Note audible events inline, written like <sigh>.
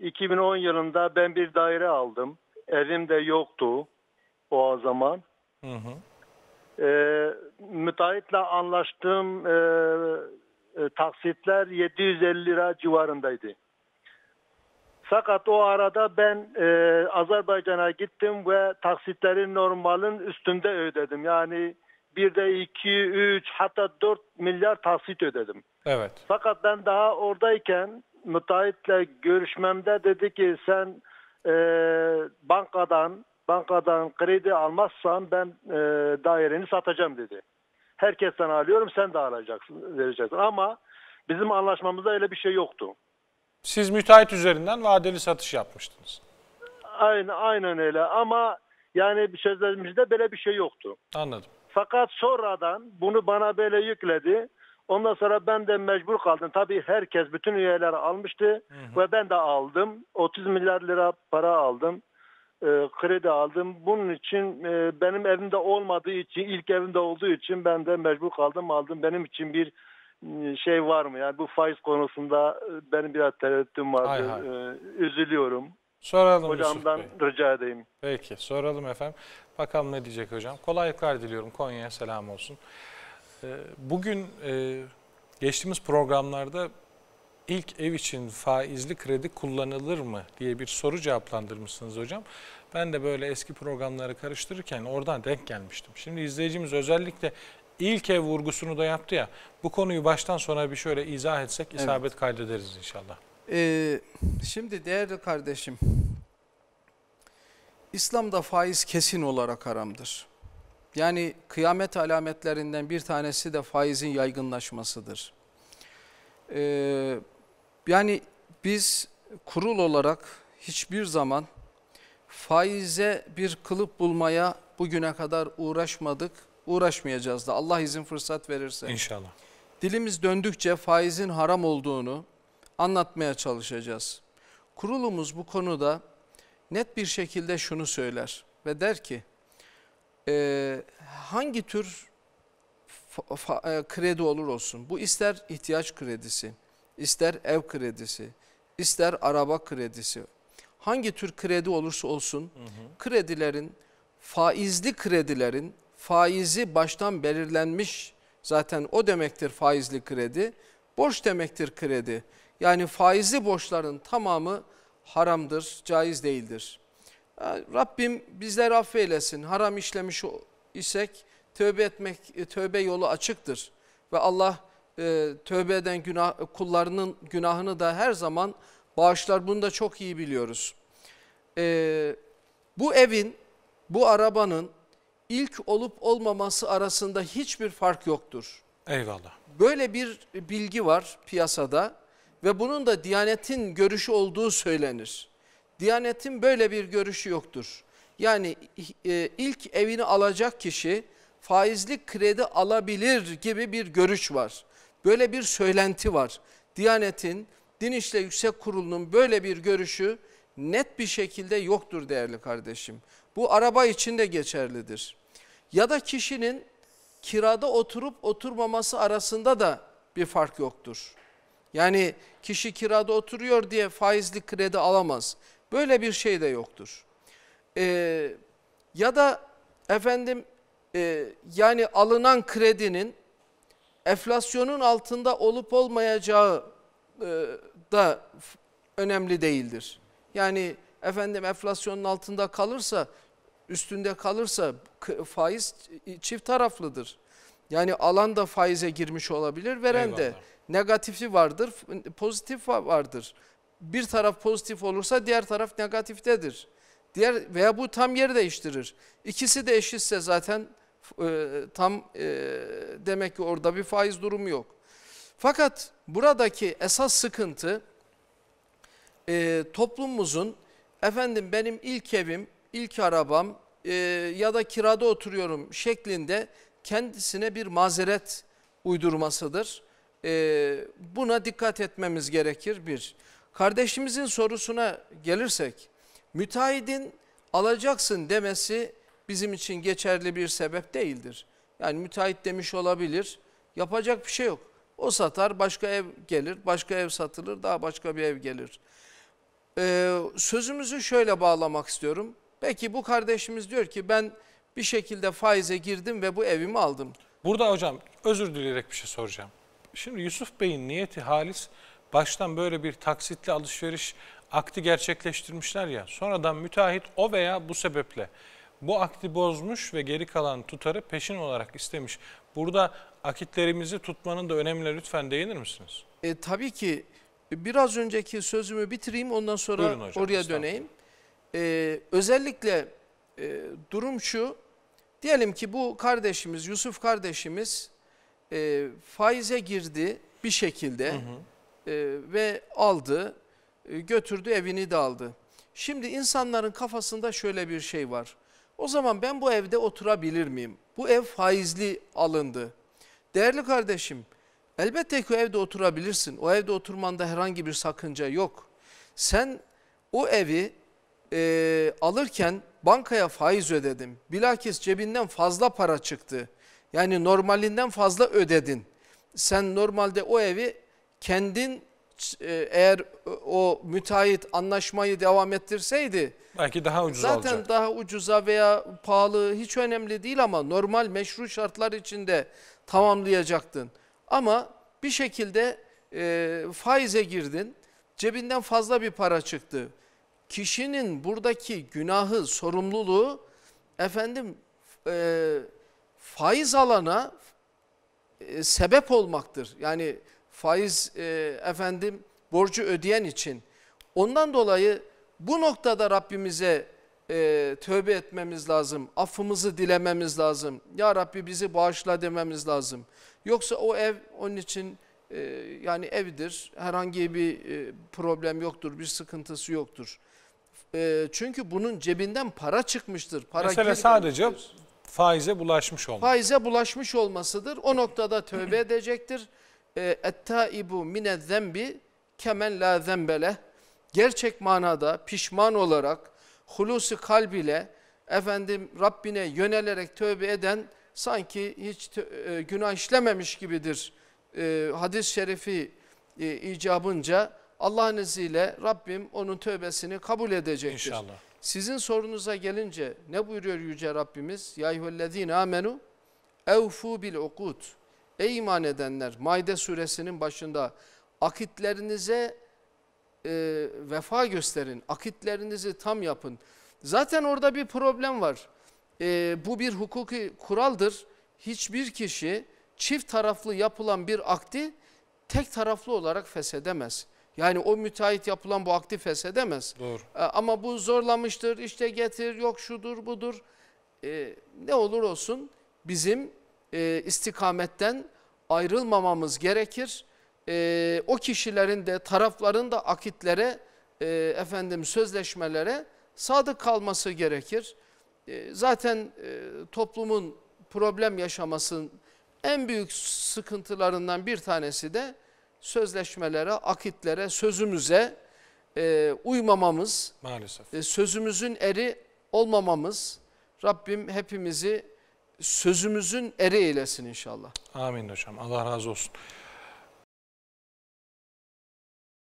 2010 yılında ben bir daire aldım. Evim de yoktu o zaman. Hı hı. Ee, müteahhitle anlaştığım e, e, taksitler 750 lira civarındaydı. Fakat o arada ben e, Azerbaycan'a gittim ve taksitleri normalin üstünde ödedim. Yani bir de 2, 3 hatta 4 milyar taksit ödedim. Evet. Fakat ben daha oradayken müteahhitle görüşmemde dedi ki sen e, bankadan bankadan kredi almazsan ben e, daireni satacağım dedi. Herkesten alıyorum sen de alacaksın vereceksin ama bizim anlaşmamızda öyle bir şey yoktu. Siz müteahhit üzerinden vadeli satış yapmıştınız. Aynen, aynen öyle ama yani sözlerimizde böyle bir şey yoktu. Anladım. Fakat sonradan bunu bana böyle yükledi. Ondan sonra ben de mecbur kaldım. Tabii herkes bütün üyeleri almıştı hı hı. ve ben de aldım. 30 milyar lira para aldım. E, kredi aldım. Bunun için e, benim evimde olmadığı için, ilk evimde olduğu için ben de mecbur kaldım aldım. Benim için bir e, şey var mı? Yani bu faiz konusunda e, benim biraz tereddütüm vardı. Hay hay. E, üzülüyorum. Soralım Hocamdan Yusuf Bey. rica edeyim. Peki soralım efendim. Bakalım ne diyecek hocam. Kolaylıklar diliyorum. Konya'ya selam olsun. Ee, bugün e, geçtiğimiz programlarda ilk ev için faizli kredi kullanılır mı diye bir soru cevaplandırmışsınız hocam. Ben de böyle eski programları karıştırırken oradan denk gelmiştim. Şimdi izleyicimiz özellikle ilk ev vurgusunu da yaptı ya. Bu konuyu baştan sona bir şöyle izah etsek isabet evet. kaydederiz inşallah. Ee, şimdi değerli kardeşim, İslam'da faiz kesin olarak haramdır. Yani kıyamet alametlerinden bir tanesi de faizin yaygınlaşmasıdır. Ee, yani biz kurul olarak hiçbir zaman faize bir kılıp bulmaya bugüne kadar uğraşmadık, uğraşmayacağız da Allah izin fırsat verirse. İnşallah. Dilimiz döndükçe faizin haram olduğunu anlatmaya çalışacağız. Kurulumuz bu konuda net bir şekilde şunu söyler ve der ki, e, hangi tür fa, fa, e, kredi olur olsun bu ister ihtiyaç kredisi, ister ev kredisi, ister araba kredisi hangi tür kredi olursa olsun hı hı. kredilerin faizli kredilerin faizi baştan belirlenmiş zaten o demektir faizli kredi. Borç demektir kredi. Yani faizli borçların tamamı haramdır, caiz değildir. Rabbim bizler affeylesin. Haram işlemiş isek tövbe etmek e, tövbe yolu açıktır ve Allah e, tövbe eden günah kullarının günahını da her zaman bağışlar. Bunu da çok iyi biliyoruz. E, bu evin, bu arabanın ilk olup olmaması arasında hiçbir fark yoktur. Eyvallah. Böyle bir bilgi var piyasada ve bunun da Diyanet'in görüşü olduğu söylenir. Diyanetin böyle bir görüşü yoktur. Yani e, ilk evini alacak kişi faizli kredi alabilir gibi bir görüş var. Böyle bir söylenti var. Diyanetin, Din İşleri Yüksek Kurulu'nun böyle bir görüşü net bir şekilde yoktur değerli kardeşim. Bu araba için de geçerlidir. Ya da kişinin kirada oturup oturmaması arasında da bir fark yoktur. Yani kişi kirada oturuyor diye faizli kredi alamaz. Böyle bir şey de yoktur. Ee, ya da efendim e, yani alınan kredinin enflasyonun altında olup olmayacağı e, da önemli değildir. Yani efendim enflasyonun altında kalırsa, üstünde kalırsa faiz çift taraflıdır. Yani alan da faize girmiş olabilir, veren Eyvallah. de negatifi vardır, pozitif vardır bir taraf pozitif olursa diğer taraf negatiftedir. Diğer veya bu tam yer değiştirir. İkisi de eşitse zaten e, tam e, demek ki orada bir faiz durumu yok. Fakat buradaki esas sıkıntı e, toplumumuzun efendim benim ilk evim, ilk arabam e, ya da kirada oturuyorum şeklinde kendisine bir mazeret uydurmasıdır. E, buna dikkat etmemiz gerekir bir. Kardeşimizin sorusuna gelirsek müteahhidin alacaksın demesi bizim için geçerli bir sebep değildir. Yani müteahhit demiş olabilir yapacak bir şey yok. O satar başka ev gelir başka ev satılır daha başka bir ev gelir. Ee, sözümüzü şöyle bağlamak istiyorum. Peki bu kardeşimiz diyor ki ben bir şekilde faize girdim ve bu evimi aldım. Burada hocam özür dileyerek bir şey soracağım. Şimdi Yusuf Bey'in niyeti halis baştan böyle bir taksitli alışveriş akti gerçekleştirmişler ya sonradan müteahhit o veya bu sebeple bu akti bozmuş ve geri kalan tutarı peşin olarak istemiş. Burada akitlerimizi tutmanın da önemine lütfen değinir misiniz? E, tabii ki biraz önceki sözümü bitireyim ondan sonra hocam, oraya döneyim. E, özellikle e, durum şu diyelim ki bu kardeşimiz Yusuf kardeşimiz e, faize girdi bir şekilde. Hı hı ee, ve aldı, e, götürdü evini de aldı. Şimdi insanların kafasında şöyle bir şey var. O zaman ben bu evde oturabilir miyim? Bu ev faizli alındı. Değerli kardeşim elbette ki o evde oturabilirsin. O evde oturmanda herhangi bir sakınca yok. Sen o evi e, alırken bankaya faiz ödedim. Bilakis cebinden fazla para çıktı. Yani normalinden fazla ödedin. Sen normalde o evi kendin e, eğer o müteahhit anlaşmayı devam ettirseydi belki daha ucuz zaten alacak. daha ucuza veya pahalı hiç önemli değil ama normal meşru şartlar içinde tamamlayacaktın. Ama bir şekilde e, faize girdin cebinden fazla bir para çıktı. Kişinin buradaki günahı sorumluluğu efendim e, faiz alana e, sebep olmaktır. Yani faiz e, efendim borcu ödeyen için. Ondan dolayı bu noktada Rabbimize e, tövbe etmemiz lazım. Affımızı dilememiz lazım. Ya Rabbi bizi bağışla dememiz lazım. Yoksa o ev onun için e, yani evdir. Herhangi bir e, problem yoktur, bir sıkıntısı yoktur. E, çünkü bunun cebinden para çıkmıştır. Para Mesela sadece faize bulaşmış olması. Faize bulaşmış olmasıdır. O noktada tövbe <clears throat> edecektir. اَتَّائِبُ مِنَ الذَّنْبِ kemen la zembele gerçek manada pişman olarak hulusi kalb ile efendim Rabbine yönelerek tövbe eden sanki hiç e, günah işlememiş gibidir. E, hadis-i şerifi e, icabınca Allah'ın izniyle Rabbim onun tövbesini kabul edecektir. İnşallah. Sizin sorunuza gelince ne buyuruyor Yüce Rabbimiz? Ya eyyühellezine amenu evfu bil ukut. Ey iman edenler Maide suresinin başında akitlerinize e, vefa gösterin. Akitlerinizi tam yapın. Zaten orada bir problem var. E, bu bir hukuki kuraldır. Hiçbir kişi çift taraflı yapılan bir akdi tek taraflı olarak feshedemez. Yani o müteahhit yapılan bu akdi feshedemez. Doğru. E, ama bu zorlamıştır, işte getir, yok şudur, budur. E, ne olur olsun bizim e, istikametten ayrılmamamız gerekir. E, o kişilerin de tarafların da akitlere e, efendim sözleşmelere sadık kalması gerekir. E, zaten e, toplumun problem yaşamasının en büyük sıkıntılarından bir tanesi de sözleşmelere, akitlere, sözümüze e, uymamamız, Maalesef. E, sözümüzün eri olmamamız. Rabbim hepimizi sözümüzün eri eylesin inşallah. Amin hocam. Allah razı olsun.